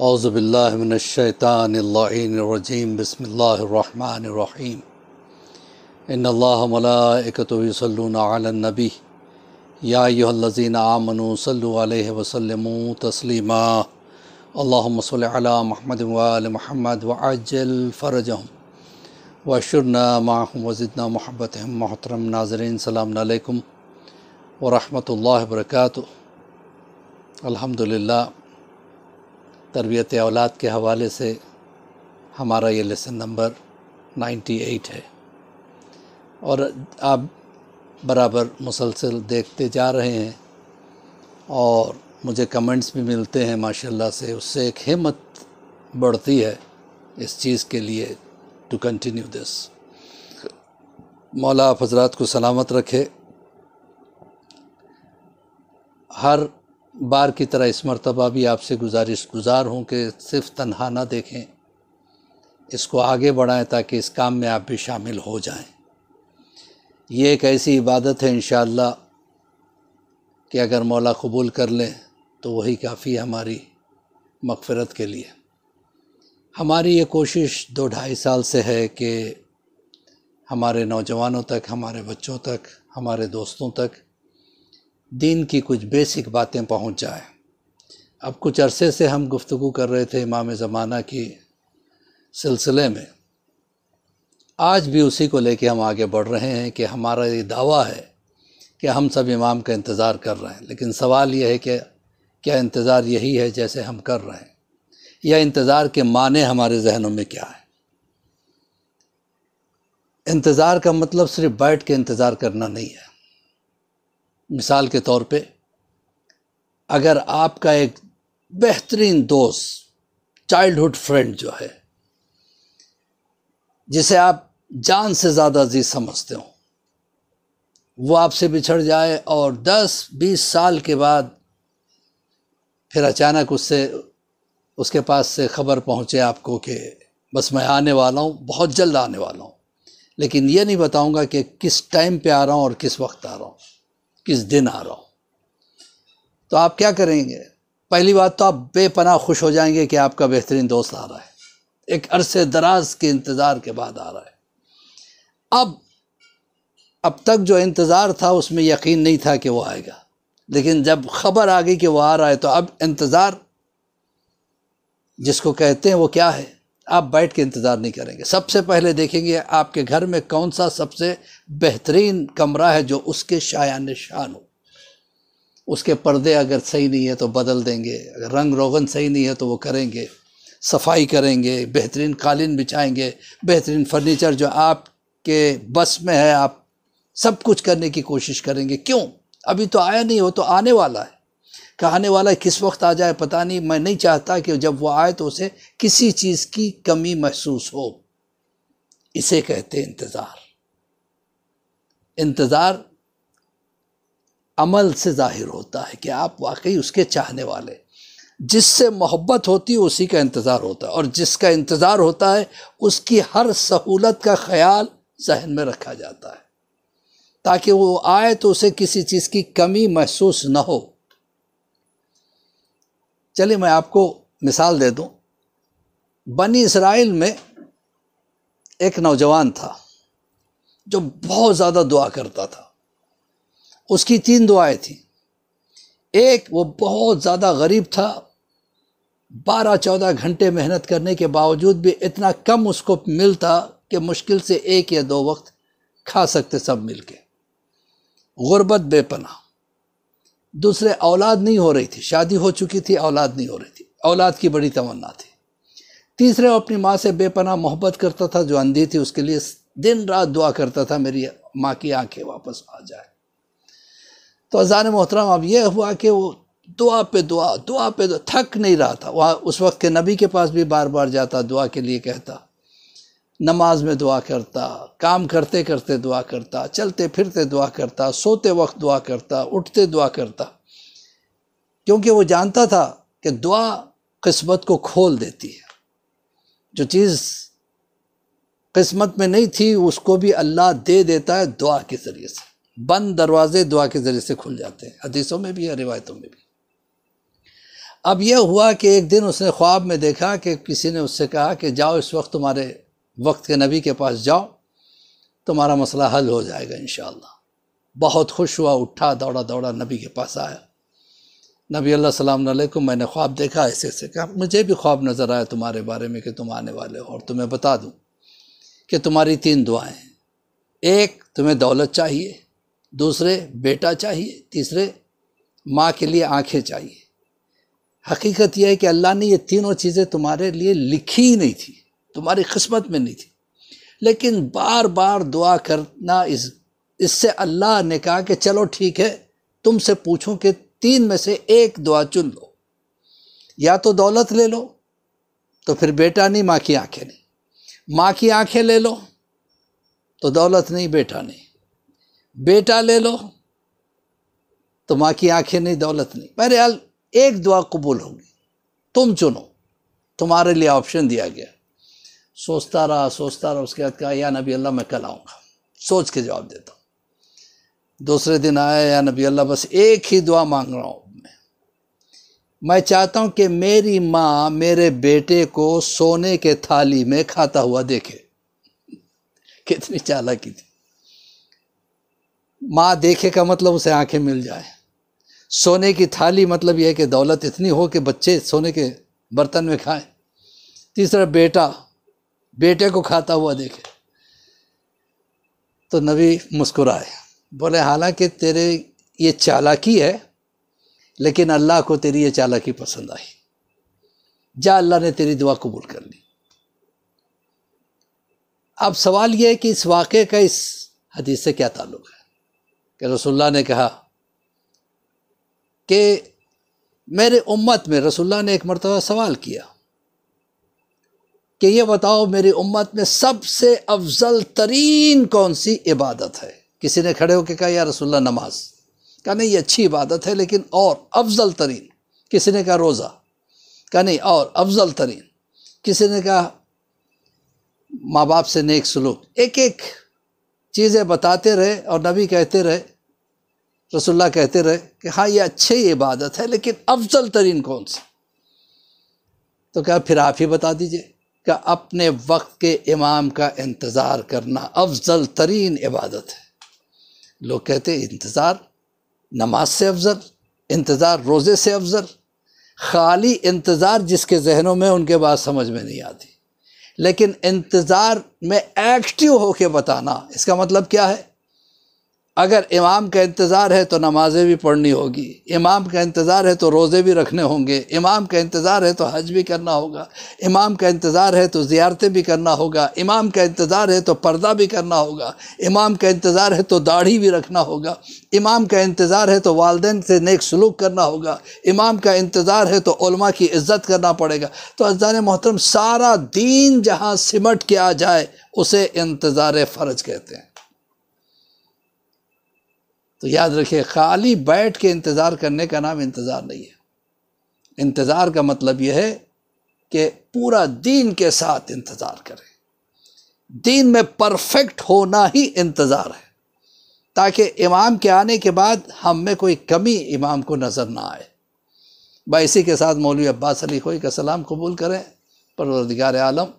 अज़बिल्लाशैतानरजीम बसमीम इन अल्लामलाकतलनबी या यजीन आमनु सल वसलम तस्लिमा अल्लाम महमद वाल महमद वजल फ़रजम वशरना माहम वज़िदना महबत मोहतरम नाजरीन सलामकुम वरहमल वर्क अलहमदिल्ला तरबियत औलाद के हवाले से हमारा ये लेसन नंबर 98 है और आप बराबर मुसलसल देखते जा रहे हैं और मुझे कमेंट्स भी मिलते हैं माशाल्लाह से उससे एक हिम्मत बढ़ती है इस चीज़ के लिए टू कंटिन्यू दिस मौला आप हजरात को सलामत रखे हर बार की तरह इस मरतबा भी आपसे गुजारिश गुजार हूँ कि सिर्फ तनहा ना देखें इसको आगे बढ़ाएं ताकि इस काम में आप भी शामिल हो जाएं ये एक ऐसी इबादत है इन कि अगर मौला कबूल कर लें तो वही काफ़ी हमारी मगफ़रत के लिए हमारी ये कोशिश दो ढाई साल से है कि हमारे नौजवानों तक हमारे बच्चों तक हमारे दोस्तों तक दीन की कुछ बेसिक बातें पहुंच जाए अब कुछ अरसे से हम गुफ्तु कर रहे थे इमाम ज़माना की सिलसिले में आज भी उसी को लेके हम आगे बढ़ रहे हैं कि हमारा ये दावा है कि हम सब इमाम का इंतज़ार कर रहे हैं लेकिन सवाल यह है कि क्या इंतज़ार यही है जैसे हम कर रहे हैं या इंतज़ार के माने हमारे जहनों में क्या है इंतज़ार का मतलब सिर्फ बैठ के इंतज़ार करना नहीं है मिसाल के तौर पे अगर आपका एक बेहतरीन दोस्त चाइल्डहुड फ्रेंड जो है जिसे आप जान से ज़्यादा अजीज समझते हो वो आपसे बिछड़ जाए और 10-20 साल के बाद फिर अचानक उससे उसके पास से ख़बर पहुँचे आपको कि बस मैं आने वाला हूँ बहुत जल्द आने वाला हूँ लेकिन ये नहीं बताऊँगा कि किस टाइम पे आ रहा हूँ और किस वक्त आ रहा हूँ किस दिन आ रहा हूँ तो आप क्या करेंगे पहली बात तो आप बेपनाह खुश हो जाएंगे कि आपका बेहतरीन दोस्त आ रहा है एक अरसे दराज के इंतज़ार के बाद आ रहा है अब अब तक जो इंतज़ार था उसमें यकीन नहीं था कि वो आएगा लेकिन जब खबर आ गई कि वो आ रहा है तो अब इंतज़ार जिसको कहते हैं वो क्या है आप बैठ के इंतज़ार नहीं करेंगे सबसे पहले देखेंगे आपके घर में कौन सा सबसे बेहतरीन कमरा है जो उसके शाया शान हो उसके पर्दे अगर सही नहीं है तो बदल देंगे अगर रंग रोगन सही नहीं है तो वो करेंगे सफाई करेंगे बेहतरीन कालीन बिछाएंगे बेहतरीन फर्नीचर जो आपके बस में है आप सब कुछ करने की कोशिश करेंगे क्यों अभी तो आया नहीं हो तो आने वाला है कहने वाला किस वक्त आ जाए पता नहीं मैं नहीं चाहता कि जब वो आए तो उसे किसी चीज़ की कमी महसूस हो इसे कहते इंतज़ार इंतज़ार अमल से ज़ाहिर होता है कि आप वाकई उसके चाहने वाले जिससे मोहब्बत होती है उसी का इंतज़ार होता है और जिसका इंतज़ार होता है उसकी हर सहूलत का ख्याल जहन में रखा जाता है ताकि वो आए तो उसे किसी चीज़ की कमी महसूस न हो चलिए मैं आपको मिसाल दे दूं बनी इसराइल में एक नौजवान था जो बहुत ज़्यादा दुआ करता था उसकी तीन दुआएं थीं एक वो बहुत ज़्यादा गरीब था बारह चौदह घंटे मेहनत करने के बावजूद भी इतना कम उसको मिलता कि मुश्किल से एक या दो वक्त खा सकते सब मिलके गुर्बत बेपना दूसरे औलाद नहीं हो रही थी शादी हो चुकी थी औलाद नहीं हो रही थी औलाद की बड़ी तमन्ना थी तीसरे वो अपनी माँ से बेपना मोहब्बत करता था जो अंधी थी उसके लिए दिन रात दुआ करता था मेरी माँ की आंखें वापस आ जाए तो अजान मोहतरम अब यह हुआ कि वो दुआ पे दुआ दुआ पे दुआ थक नहीं रहा था वहाँ उस वक्त के नबी के पास भी बार बार जाता दुआ के लिए कहता नमाज में दुआ करता काम करते करते दुआ करता चलते फिरते दुआ करता सोते वक्त दुआ करता उठते दुआ करता क्योंकि वो जानता था कि दुआ किस्मत को खोल देती है जो चीज़ किस्मत में नहीं थी उसको भी अल्लाह दे देता है दुआ के ज़रिए से बंद दरवाजे दुआ के ज़रिए से खुल जाते हैं हदीसों में भी या रिवायतों में भी अब यह हुआ कि एक दिन उसने ख्वाब में देखा कि किसी ने उससे कहा कि जाओ इस वक्त तुम्हारे वक्त के नबी के पास जाओ तुम्हारा मसला हल हो जाएगा इन बहुत खुश हुआ उठा दौड़ा दौड़ा नबी के पास आया नबी अल्लाह सलाम मैंने ख्वाब देखा ऐसे ऐसे कहा मुझे भी ख्वाब नज़र आया तुम्हारे बारे में कि तुम आने वाले हो और तुम्हें बता दूँ कि तुम्हारी तीन दुआएँ एक तुम्हें दौलत चाहिए दूसरे बेटा चाहिए तीसरे माँ के लिए आँखें चाहिए हकीकत यह है कि अल्लाह ने ये तीनों चीज़ें तुम्हारे लिए लिखी ही नहीं थी तुम्हारी किस्मत में नहीं थी लेकिन बार बार दुआ करना इस इससे अल्लाह ने कहा कि चलो ठीक है तुमसे पूछूं कि तीन में से एक दुआ चुन लो या तो दौलत ले लो तो फिर बेटा नहीं माँ की आंखें नहीं माँ की आंखें ले लो तो दौलत नहीं बेटा नहीं बेटा ले लो तो माँ की आंखें नहीं दौलत नहीं बहरहाल एक दुआ कबूल होगी तुम चुनो तुम्हारे लिए ऑप्शन दिया गया सोचता रहा सोचता रहा उसके बाद कहा या नबी अल्लाह मैं कल आऊँगा सोच के जवाब देता हूँ दूसरे दिन आया या नबी अल्लाह बस एक ही दुआ मांग रहा हूँ मैं मैं चाहता हूँ कि मेरी माँ मेरे बेटे को सोने के थाली में खाता हुआ देखे कितनी चालाकी थी माँ देखे का मतलब उसे आंखें मिल जाए सोने की थाली मतलब यह है कि दौलत इतनी हो कि बच्चे सोने के बर्तन में खाएं तीसरा बेटा बेटे को खाता हुआ देखे तो नबी मुस्कुराए बोले हालांकि तेरे ये चालाकी है लेकिन अल्लाह को तेरी ये चालाकी पसंद आई जा अल्लाह ने तेरी दुआ कबूल कर ली अब सवाल यह है कि इस वाक़े का इस हदीस से क्या ताल्लुक़ है कि रसुल्ला ने कहा कि मेरे उम्मत में रसुल्ला ने एक मरतबा सवाल किया कि ये बताओ मेरी उम्मत में सबसे अफजल तरीन कौन सी इबादत है किसी ने खड़े होकर कहा या रसुल्ला नमाज कहा नहीं ये अच्छी इबादत है लेकिन और अफजल तरीन किसी ने कहा रोज़ा कहा नहीं और अफजल तरीन किसी ने कहा माँ बाप से नेक सलूक एक एक चीज़ें बताते रहे और नबी कहते रहे रसुल्ला कहते रहे कि हाँ ये अच्छी इबादत है लेकिन अफजल तरीन कौन सी तो क्या फिर आप ही बता दीजिए का अपने वक्त के इमाम का इंतज़ार करना अफजल तरीन इबादत है लोग कहते इंतज़ार नमाज से अफजल इंतज़ार रोज़े से अफजल खाली इंतज़ार जिसके जहनों में उनके बात समझ में नहीं आती लेकिन इंतज़ार में एक्टिव होके बताना इसका मतलब क्या है अगर इमाम का इंतज़ार है तो नमाज़ें भी पढ़नी होगी इमाम का इंतज़ार है तो रोज़े भी रखने होंगे इमाम का इंतज़ार है तो हज भी करना होगा इमाम का इंतज़ार है तो ज़ियारतें भी करना होगा इमाम का इंतज़ार है तो पर्दा भी करना होगा इमाम का इंतज़ार है तो दाढ़ी भी रखना होगा इमाम का इंतज़ार है तो वालदेन से नेक सलूक करना होगा इमाम का इंतज़ार है तो उलमा की इज़्ज़त करना पड़ेगा तो अजान मोहतरम सारा दीन जहाँ सिमट के आ जाए उसे इंतज़ार फ़र्ज कहते हैं तो याद रखिए खाली बैठ के इंतज़ार करने का नाम इंतज़ार नहीं है इंतज़ार का मतलब यह है कि पूरा दीन के साथ इंतज़ार करें दीन में परफेक्ट होना ही इंतज़ार है ताकि इमाम के आने के बाद हम में कोई कमी इमाम को नज़र ना आए भाई इसी के साथ मौलवी अब्बास अली खोई का सलाम कबूल करें परवरदिगार आलम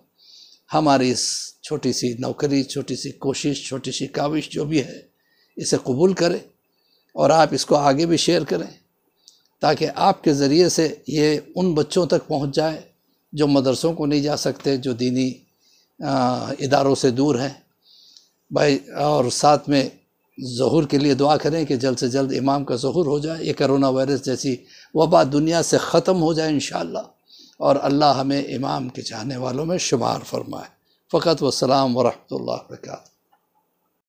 हमारी इस छोटी सी नौकरी छोटी सी कोशिश छोटी सी काविश जो भी है इसे कबूल करें और आप इसको आगे भी शेयर करें ताकि आपके ज़रिए से ये उन बच्चों तक पहुंच जाए जो मदरसों को नहीं जा सकते जो दीनी आ, इदारों से दूर हैं भाई और साथ में जहूर के लिए दुआ करें कि जल्द से जल्द इमाम का जहूर हो जाए ये करोना वायरस जैसी वबा दुनिया से ख़त्म हो जाए इन और अल्लाह हमें इमाम के चाहने वालों में शुमार फरमाए फ़कत वसलम वरहमल वर्का